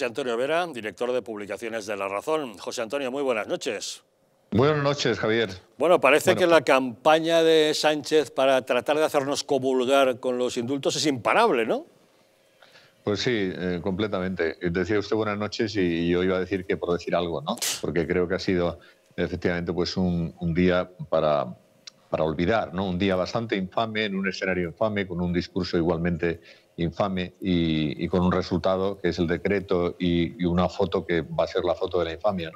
José Antonio Vera, director de publicaciones de La Razón. José Antonio, muy buenas noches. Buenas noches, Javier. Bueno, parece que la campaña de Sánchez para tratar de hacernos comulgar con los indultos es imparable, ¿no? Pues sí, eh, completamente. Decía usted buenas noches y yo iba a decir que por decir algo, ¿no? Porque creo que ha sido efectivamente pues un, día para, para olvidar, ¿no? Un día bastante infame, en un escenario infame, con un discurso igualmente infame y, con un resultado que es el decreto y, una foto que va a ser la foto de la infamia.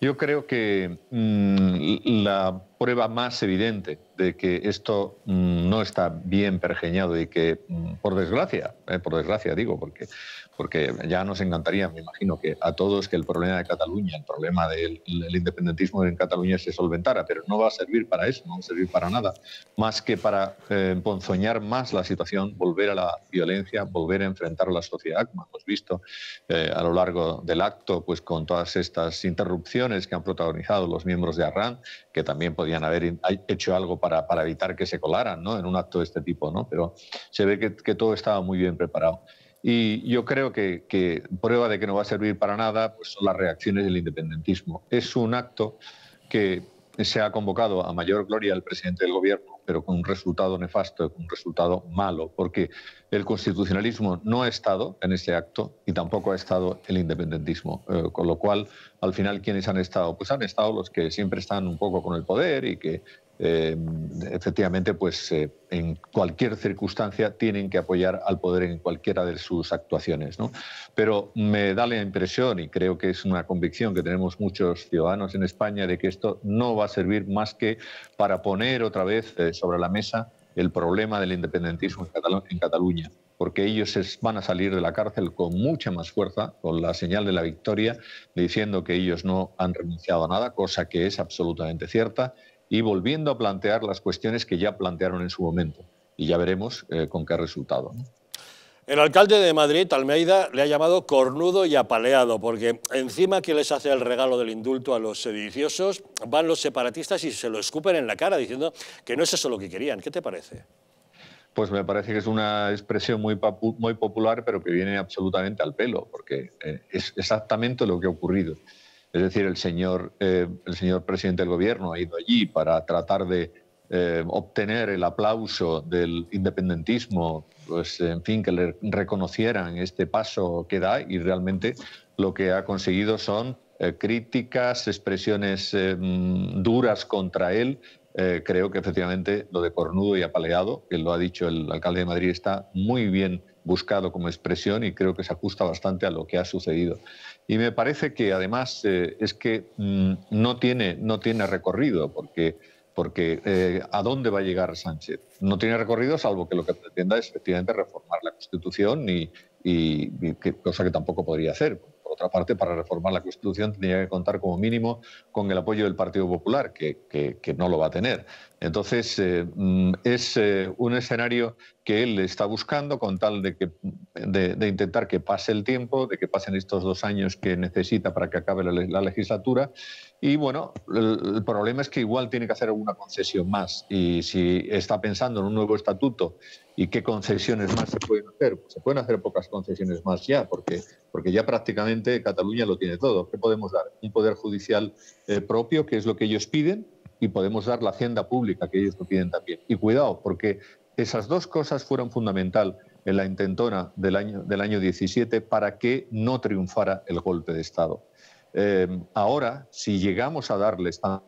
Yo creo que mm, la prueba más evidente de que esto mm, no está bien pergeñado y que, mm, por desgracia, eh, por desgracia digo, porque, porque ya nos encantaría, me imagino, que a todos que el problema de Cataluña, el problema del independentismo en Cataluña se solventara, pero no va a servir para eso, no va a servir para nada, más que para emponzoñar eh, ponzoñar más la situación, volver a la violencia, volver a enfrentar a la sociedad, como hemos visto eh, a lo largo del acto, pues con todas estas interrupciones que han protagonizado los miembros de Arran, que también podían haber hecho algo para, evitar que se colaran en un acto de este tipo, ¿no? pero se ve que, todo estaba muy bien preparado. Y yo creo que, prueba de que no va a servir para nada pues, son las reacciones del independentismo. Es un acto que se ha convocado a mayor gloria al presidente del gobierno pero con un resultado nefasto, con un resultado malo, porque el constitucionalismo no ha estado en ese acto y tampoco ha estado el independentismo. Eh, con lo cual, al final, ¿quiénes han estado? Pues han estado los que siempre están un poco con el poder y que eh, efectivamente, pues eh, en cualquier circunstancia tienen que apoyar al poder en cualquiera de sus actuaciones. Pero me da la impresión, y creo que es una convicción que tenemos muchos ciudadanos en España, de que esto no va a servir más que para poner otra vez eh, sobre la mesa el problema del independentismo en Cataluña porque ellos van a salir de la cárcel con mucha más fuerza, con la señal de la victoria, diciendo que ellos no han renunciado a nada, cosa que es absolutamente cierta, y volviendo a plantear las cuestiones que ya plantearon en su momento. Y ya veremos eh, con qué resultado. El alcalde de Madrid, Almeida, le ha llamado cornudo y apaleado, porque encima que les hace el regalo del indulto a los sediciosos, van los separatistas y se lo escupen en la cara diciendo que no es eso lo que querían. ¿Qué te parece? Pues me parece que es una expresión muy popular, pero que viene absolutamente al pelo, porque eh, es exactamente lo que ha ocurrido. Es decir, el señor, eh, el señor presidente del gobierno ha ido allí para tratar de eh, obtener el aplauso del independentismo, pues en fin, que le reconocieran este paso que da y realmente lo que ha conseguido son eh, críticas, expresiones mm, duras contra él eh, creo que efectivamente lo de cornudo y apaleado, que lo ha dicho el alcalde de Madrid, está muy bien buscado como expresión y creo que se ajusta bastante a lo que ha sucedido. Y me parece que además eh, es que mm, no, tiene, no tiene recorrido, porque, porque eh, ¿a dónde va a llegar Sánchez? No tiene recorrido salvo que lo que pretenda es efectivamente reformar la Constitución, y, cosa que tampoco podría hacer, otra parte, para reformar la Constitución tendría que contar como mínimo con el apoyo del Partido Popular, que, no lo va a tener. Entonces, eh, mm, es eh, un escenario que él está buscando con tal de que de, intentar que pase el tiempo, de que pasen estos dos años que necesita para que acabe la, legislatura. Y bueno, el, problema es que igual tiene que hacer alguna concesión más. Y si está pensando en un nuevo estatuto y qué concesiones más se pueden hacer, pues se pueden hacer pocas concesiones más ya, porque, porque ya prácticamente Cataluña lo tiene todo. ¿Qué podemos dar? Un poder judicial eh, propio, que es lo que ellos piden, y podemos dar la hacienda pública que ellos lo piden también. Y cuidado, porque esas dos cosas fueron fundamentales en la intentona del año, del año 17 para que no triunfara el golpe de Estado. Eh, ahora, si llegamos a darles tanto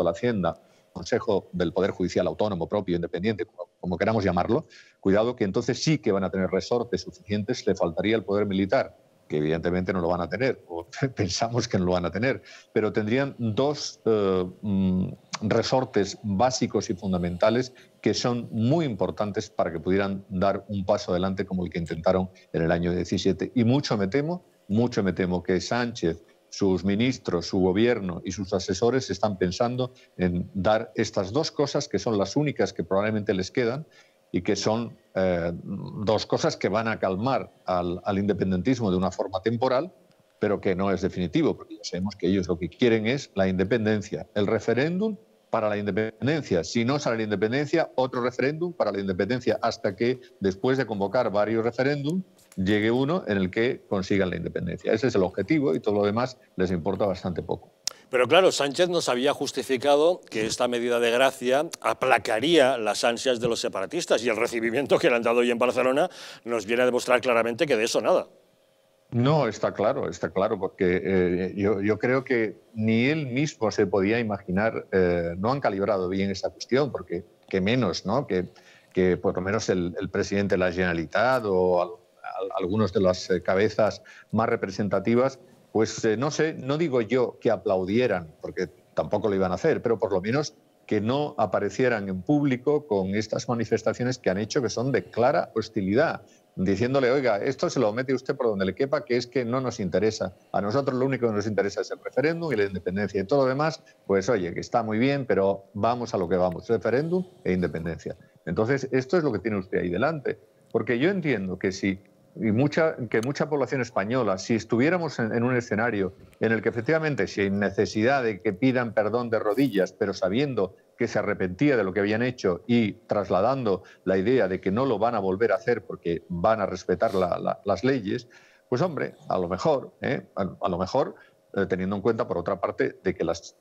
a la Hacienda, Consejo del Poder Judicial Autónomo, propio, independiente, como queramos llamarlo, cuidado que entonces sí que van a tener resortes suficientes, le faltaría el poder militar que evidentemente no lo van a tener, o pensamos que no lo van a tener, pero tendrían dos eh, mm, resortes básicos y fundamentales que son muy importantes para que pudieran dar un paso adelante como el que intentaron en el año 17. Y mucho me temo, mucho me temo que Sánchez, sus ministros, su gobierno y sus asesores están pensando en dar estas dos cosas que son las únicas que probablemente les quedan y que son eh, dos cosas que van a calmar al, al, independentismo de una forma temporal, pero que no es definitivo, porque ya sabemos que ellos lo que quieren es la independencia, el referéndum para la independencia. Si no sale la independencia, otro referéndum para la independencia, hasta que después de convocar varios referéndums, llegue uno en el que consigan la independencia. Ese es el objetivo y todo lo demás les importa bastante poco. Pero claro, Sánchez nos había justificado que esta medida de gracia aplacaría las ansias de los separatistas y el recibimiento que le han dado hoy en Barcelona nos viene a demostrar claramente que de eso nada. No, está claro, está claro, porque eh, yo, creo que ni él mismo se podía imaginar, eh, no han calibrado bien esta cuestión, porque que menos, ¿no? Que, por lo menos el, presidente de la Generalitat o algunos de las eh, cabezas más representativas pues eh, no sé, no digo yo que aplaudieran, porque tampoco lo iban a hacer, pero por lo menos que no aparecieran en público con estas manifestaciones que han hecho, que son de clara hostilidad, diciéndole, oiga, esto se lo mete usted por donde le quepa, que es que no nos interesa. A nosotros lo único que nos interesa es el referéndum y la independencia y todo lo demás, pues oye, que está muy bien, pero vamos a lo que vamos, referéndum e independencia. Entonces, esto es lo que tiene usted ahí delante. Porque yo entiendo que si y mucha, que mucha población española, si estuviéramos en, un escenario en el que efectivamente, sin necesidad de que pidan perdón de rodillas, pero sabiendo que se arrepentía de lo que habían hecho y trasladando la idea de que no lo van a volver a hacer porque van a respetar las leyes, pues hombre, a lo mejor, ¿eh? a, lo mejor eh, teniendo en cuenta, por otra parte, de que las,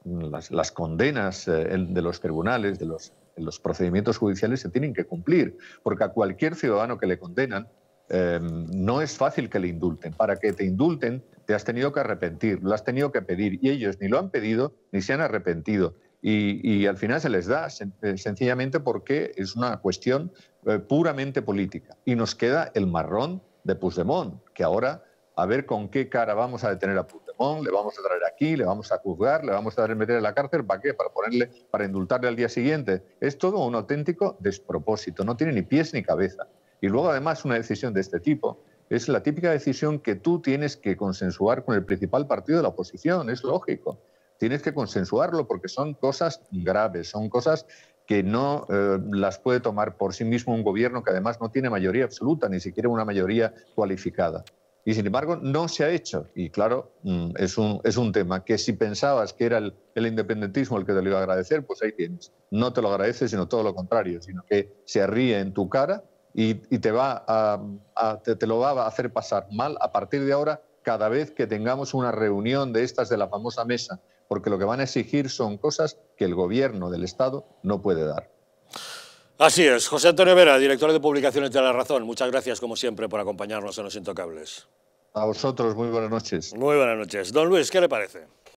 condenas eh, de los tribunales, de los procedimientos judiciales, se tienen que cumplir, porque a cualquier ciudadano que le condenan, Em, no es fácil que le indulten. Para que te indulten, te has tenido que arrepentir, lo has tenido que pedir. Y ellos ni lo han pedido ni se han arrepentido. Y, al final se les da, eh, sencillamente porque es una cuestión eh, puramente política. Y nos queda el marrón de Puigdemont, que ahora a ver con qué cara vamos a detener a Puigdemont, le vamos a traer aquí, le vamos a juzgar, le vamos a meter en la cárcel, ¿para qué? Para ponerle, para indultarle al día siguiente. Es todo un auténtico despropósito, no tiene ni pies ni cabeza. Y luego, además, una decisión de este tipo es la típica decisión que tú tienes que consensuar con el principal partido de la oposición, es lógico. Tienes que consensuarlo porque son cosas graves, son cosas que no eh, las puede tomar por sí mismo un gobierno que además no tiene mayoría absoluta, ni siquiera una mayoría cualificada. Y sin embargo, no se ha hecho. Y claro, mm, es un, es un tema que si pensabas que era el, el independentismo el que te lo iba a agradecer, pues ahí tienes. No te lo agradece, sino todo lo contrario, sino que se ríe en tu cara y, te, va te, te lo va a hacer pasar mal a partir de ahora cada vez que tengamos una reunión de estas de la famosa mesa, porque lo que van a exigir son cosas que el gobierno del Estado no puede dar. Así es. José Antonio Vera, director de publicaciones de La Razón, muchas gracias como siempre por acompañarnos en Los Intocables. A vosotros, muy buenas noches. Muy buenas noches. Don Luis, ¿qué le parece?